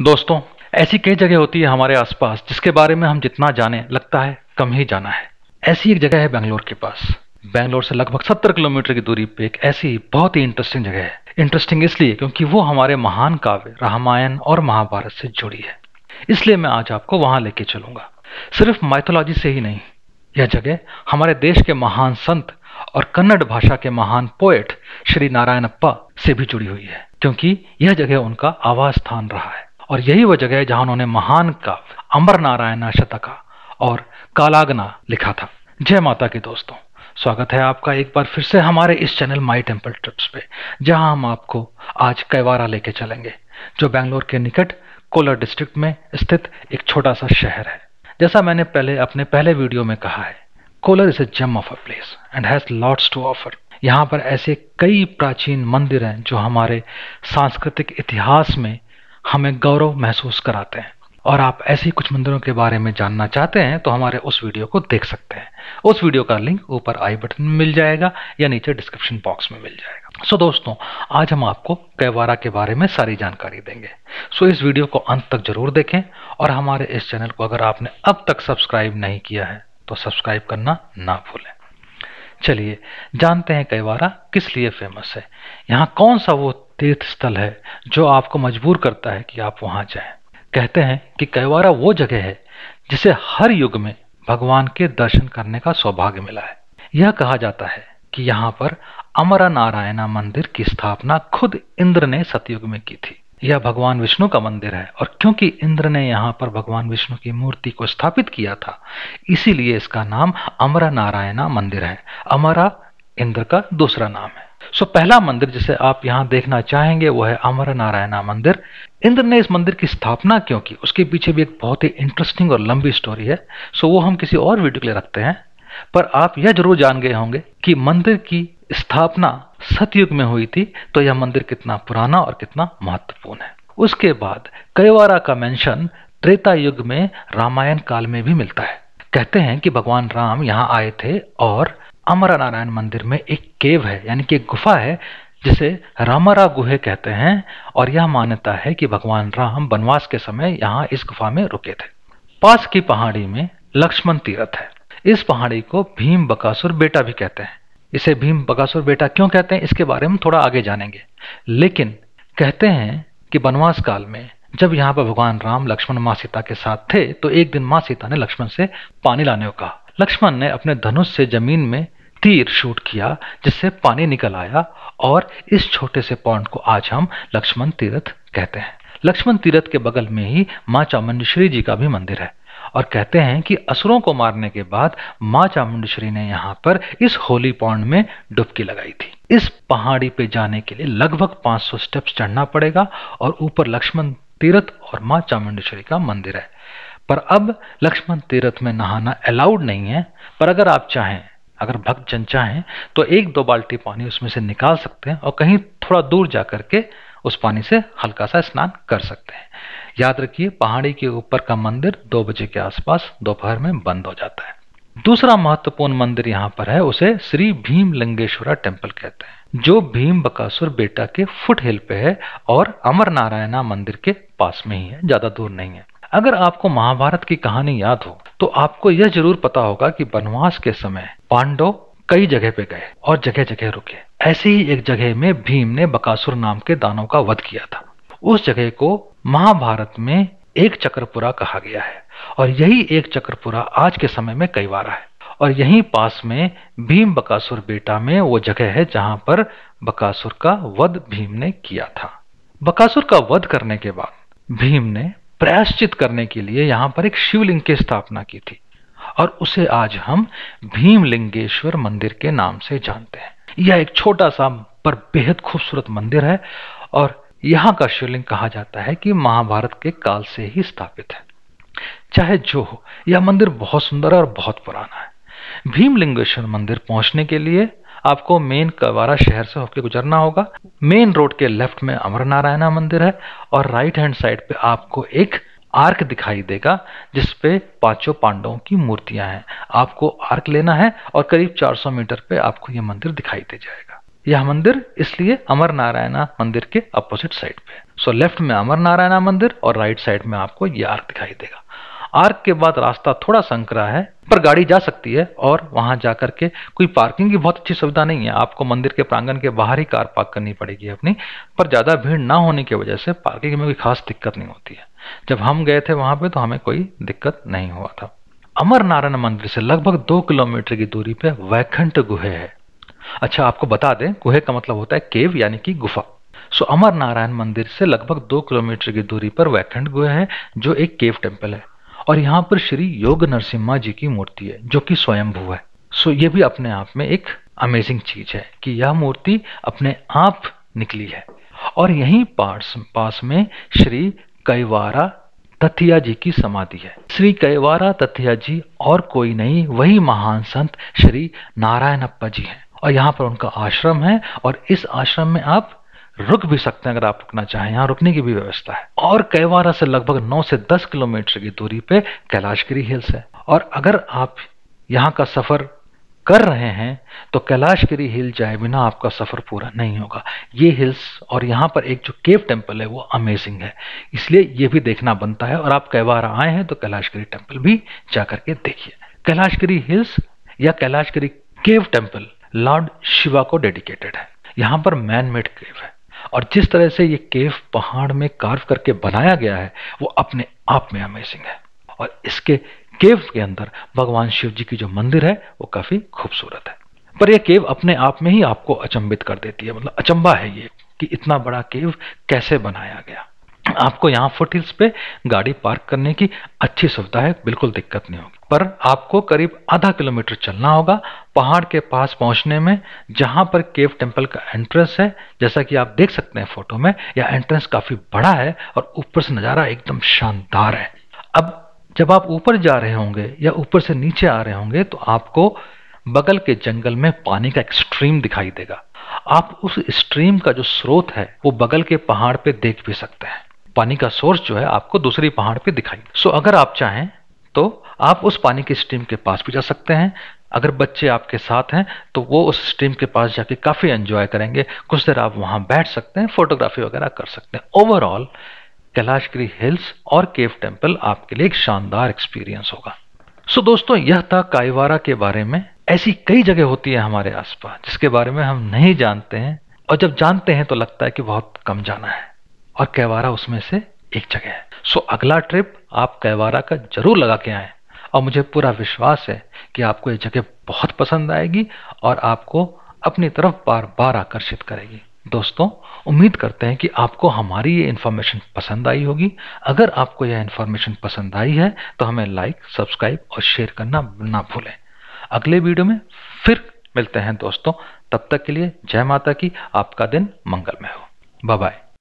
दोस्तों ऐसी कई जगह होती है हमारे आसपास जिसके बारे में हम जितना जाने लगता है कम ही जाना है ऐसी एक जगह है बेंगलोर के पास बेंगलोर से लगभग सत्तर किलोमीटर की दूरी पे एक ऐसी बहुत ही इंटरेस्टिंग जगह है इंटरेस्टिंग इसलिए क्योंकि वो हमारे महान काव्य रामायण और महाभारत से जुड़ी है इसलिए मैं आज आपको वहां लेके चलूंगा सिर्फ माइथोलॉजी से ही नहीं यह जगह हमारे देश के महान संत और कन्नड़ भाषा के महान पोएट श्री नारायणप्पा से भी जुड़ी हुई है क्योंकि यह जगह उनका आवास स्थान रहा है और यही वह जगह है जहां उन्होंने महान का अमर नारायण शतका और कालागना लिखा था जय माता की दोस्तों स्वागत है आपका एक बार फिर से हमारे इस चैनल माई टेम्पल ट्रिप्स पे जहां हम आपको आज कैवारा लेके चलेंगे जो बेंगलोर के निकट कोलर डिस्ट्रिक्ट में स्थित एक छोटा सा शहर है जैसा मैंने पहले अपने पहले वीडियो में कहा है collar is a gem of a place and has lots to offer यहाँ पर ऐसे कई प्राचीन मंदिर हैं जो हमारे सांस्कृतिक इतिहास में हमें गौरव महसूस कराते हैं और आप ऐसे कुछ मंदिरों के बारे में जानना चाहते हैं तो हमारे उस वीडियो को देख सकते हैं उस वीडियो का लिंक ऊपर आई बटन में मिल जाएगा या नीचे डिस्क्रिप्शन बॉक्स में मिल जाएगा सो दोस्तों आज हम आपको कैवारा के बारे में सारी जानकारी देंगे सो इस वीडियो को अंत तक जरूर देखें और हमारे इस चैनल को अगर आपने अब तक सब्सक्राइब नहीं किया है तो सब्सक्राइब करना ना भूलें चलिए जानते हैं कैवारा किस लिए फेमस है यहाँ कौन सा वो तीर्थ स्थल है जो आपको मजबूर करता है कि आप वहां जाएं। कहते हैं कि कैवारा वो जगह है जिसे हर युग में भगवान के दर्शन करने का सौभाग्य मिला है यह कहा जाता है कि यहाँ पर अमरा नारायणा मंदिर की स्थापना खुद इंद्र ने सतयुग में की थी यह भगवान विष्णु का मंदिर है और क्योंकि इंद्र ने यहाँ पर भगवान विष्णु की मूर्ति को स्थापित किया था इसीलिए इसका नाम अमरा नारायणा मंदिर है अमरा इंद्र का दूसरा नाम है सो पहला मंदिर जिसे आप यहां देखना चाहेंगे वो है अमर नारायणा मंदिर इंद्र ने इस मंदिर की स्थापना क्यों की उसके पीछे भी एक बहुत ही इंटरेस्टिंग और लंबी स्टोरी है सो वो हम किसी और वीडियो के लिए रखते हैं पर आप यह जरूर जान गए होंगे कि मंदिर की स्थापना सतयुग में हुई थी तो यह मंदिर कितना पुराना और कितना महत्वपूर्ण है उसके बाद कईवारा का मेंशन त्रेता युग में रामायण काल में भी मिलता है कहते हैं कि भगवान राम यहाँ आए थे और अमर नारायण मंदिर में एक केव है यानी कि एक गुफा है जिसे रामारा गुहे कहते हैं और यह मान्यता है कि भगवान राम वनवास के समय यहाँ इस गुफा में रुके थे पास की पहाड़ी में लक्ष्मण तीर्थ है इस पहाड़ी को भीम बकासुर बेटा भी कहते हैं इसे भीम बकासुर बेटा क्यों कहते हैं इसके बारे में थोड़ा आगे जानेंगे लेकिन कहते हैं कि वनवास काल में जब यहाँ पर भगवान राम लक्ष्मण माँ सीता के साथ थे तो एक दिन माँ सीता ने लक्ष्मण से पानी लाने को कहा लक्ष्मण ने अपने धनुष से जमीन में तीर शूट किया जिससे पानी निकल आया और इस छोटे से पॉन्ड को आज हम लक्ष्मण तीर्थ कहते हैं लक्ष्मण तीर्थ के बगल में ही माँ चामुंडेश्वरी जी का भी मंदिर है और कहते हैं कि असुरों को मारने के बाद माँ चामुंडेश्वरी ने यहाँ पर इस होली पॉन्ड में डुबकी लगाई थी इस पहाड़ी पे जाने के लिए लगभग 500 स्टेप्स चढ़ना पड़ेगा और ऊपर लक्ष्मण तीर्थ और माँ चामुंडेश्वरी का मंदिर है पर अब लक्ष्मण तीर्थ में नहाना अलाउड नहीं है पर अगर आप चाहें अगर भक्त जन चाहें तो एक दो बाल्टी पानी उसमें से निकाल सकते हैं और कहीं थोड़ा दूर जा करके उस पानी से हल्का सा स्नान कर सकते हैं याद रखिए पहाड़ी के ऊपर का मंदिर दो बजे के आसपास दोपहर में बंद हो जाता है दूसरा महत्वपूर्ण मंदिर यहाँ पर है उसे श्री भीम लिंगेश्वरा टेम्पल कहते हैं जो भीम बकासुर बेटा के फुट हिल पे है और अमर नारायणा मंदिर के पास में ही है ज्यादा दूर नहीं है अगर आपको महाभारत की कहानी याद हो तो आपको यह जरूर पता होगा कि वनवास के समय पांडव कई जगह पे गए और जगह जगह रुके ऐसे ही एक जगह में भीम ने बकासुर नाम के दानों का वध किया था उस जगह को महाभारत में एक चक्रपुरा कहा गया है और यही एक चक्रपुरा आज के समय में कई बार है और यही पास में भीम बकासुर बेटा में वो जगह है जहां पर बकासुर का वध भीम ने किया था बकासुर का वध करने के बाद भीम ने प्रायश्चित करने के लिए यहां पर एक शिवलिंग की स्थापना की थी और उसे आज हम भीमलिंगेश्वर मंदिर के नाम से जानते हैं यह एक छोटा सा पर बेहद खूबसूरत मंदिर है और यहाँ का शिवलिंग कहा जाता है कि महाभारत के काल से ही स्थापित है चाहे जो हो यह मंदिर बहुत सुंदर और बहुत पुराना है भीमलिंगेश्वर मंदिर पहुंचने के लिए आपको मेन कवारा शहर से होकर गुजरना होगा मेन रोड के लेफ्ट में अमर नारायणा मंदिर है और राइट हैंड साइड पे आपको एक आर्क दिखाई देगा जिसपे पांचों पांडवों की मूर्तियां हैं आपको आर्क लेना है और करीब 400 मीटर पे आपको यह मंदिर दिखाई दे जाएगा यह मंदिर इसलिए अमर नारायणा मंदिर के अपोजिट साइड पे सो लेफ्ट में अमर नारायणा मंदिर और राइट साइड में आपको यह आर्क दिखाई देगा आर्क के बाद रास्ता थोड़ा संकरा है पर गाड़ी जा सकती है और वहां जाकर के कोई पार्किंग की बहुत अच्छी सुविधा नहीं है आपको मंदिर के प्रांगण के बाहर ही कार पार्क करनी पड़ेगी अपनी पर ज़्यादा भीड़ ना होने की वजह से पार्किंग में कोई खास दिक्कत नहीं होती है जब हम गए थे वहां पे तो हमें कोई दिक्कत नहीं हुआ था अमर नारायण मंदिर से लगभग दो किलोमीटर की दूरी पे वैकंठ गुहे है अच्छा आपको बता दें गुहे का मतलब होता है केव यानी कि गुफा सो अमर नारायण मंदिर से लगभग दो किलोमीटर की दूरी पर वैकंठ गुहे है जो एक केव टेम्पल है और यहाँ पर श्री योग नरसिम्हा जी की मूर्ति है जो कि स्वयंभू है सो ये भी अपने आप में एक अमेजिंग चीज है कि यह मूर्ति अपने आप निकली है और यही पास पास में श्री कैवारा तथिया जी की समाधि है श्री कैवारा तथिया जी और कोई नहीं वही महान संत श्री नारायणप्पा जी हैं और यहाँ पर उनका आश्रम है और इस आश्रम में आप रुक भी सकते हैं अगर आप रुकना चाहें यहाँ रुकने की भी व्यवस्था है और कैवारा से लगभग 9 से 10 किलोमीटर की दूरी पे कैलाशगिरी हिल्स है और अगर आप यहाँ का सफ़र कर रहे हैं तो कैलाशगिरी हिल जाए बिना आपका सफ़र पूरा नहीं होगा ये हिल्स और यहाँ पर एक जो केव टेम्पल है वो अमेजिंग है इसलिए ये भी देखना बनता है और आप कैवारा आए हैं तो कैलाशगिरी टेम्पल भी जा करके देखिए कैलाशगिरी हिल्स या Kailasagiri cave temple lord Shiva को डेडिकेटेड है यहाँ पर मैन मेड केव है और जिस तरह से ये केव पहाड़ में कार्व करके बनाया गया है वो अपने आप में अमेजिंग है और इसके केव के अंदर भगवान शिव जी की जो मंदिर है वो काफ़ी खूबसूरत है पर यह केव अपने आप में ही आपको अचंबित कर देती है मतलब अचंबा है ये कि इतना बड़ा केव कैसे बनाया गया आपको यहाँ फुट हिल्स पे गाड़ी पार्क करने की अच्छी सुविधा है बिल्कुल दिक्कत नहीं होगी पर आपको करीब आधा किलोमीटर चलना होगा पहाड़ के पास पहुंचने में जहां पर केव टेम्पल का एंट्रेंस है जैसा कि आप देख सकते हैं फोटो में यह एंट्रेंस काफ़ी बड़ा है और ऊपर से नज़ारा एकदम शानदार है अब जब आप ऊपर जा रहे होंगे या ऊपर से नीचे आ रहे होंगे तो आपको बगल के जंगल में पानी का एक स्ट्रीम दिखाई देगा आप उस स्ट्रीम का जो स्रोत है वो बगल के पहाड़ पे देख भी सकते हैं पानी का सोर्स जो है आपको दूसरी पहाड़ पे दिखाई सो अगर आप चाहें तो आप उस पानी की स्ट्रीम के पास भी जा सकते हैं अगर बच्चे आपके साथ हैं तो वो उस स्ट्रीम के पास जाके काफ़ी एंजॉय करेंगे कुछ देर आप वहाँ बैठ सकते हैं फोटोग्राफी वगैरह कर सकते हैं ओवरऑल कैलाशगिरी हिल्स और केव टेम्पल आपके लिए एक शानदार एक्सपीरियंस होगा सो so, दोस्तों यह था काइवारा के बारे में ऐसी कई जगह होती है हमारे आसपास जिसके बारे में हम नहीं जानते हैं और जब जानते हैं तो लगता है कि बहुत कम जाना है और कैवारा उसमें से एक जगह है सो अगला ट्रिप आप कैवारा का जरूर लगा के आए और मुझे पूरा विश्वास है कि आपको ये जगह बहुत पसंद आएगी और आपको अपनी तरफ बार बार आकर्षित करेगी दोस्तों उम्मीद करते हैं कि आपको हमारी ये इन्फॉर्मेशन पसंद आई होगी अगर आपको यह इन्फॉर्मेशन पसंद आई है तो हमें लाइक सब्सक्राइब और शेयर करना ना भूलें अगले वीडियो में फिर मिलते हैं दोस्तों तब तक के लिए जय माता की आपका दिन मंगलमय हो बाय बाय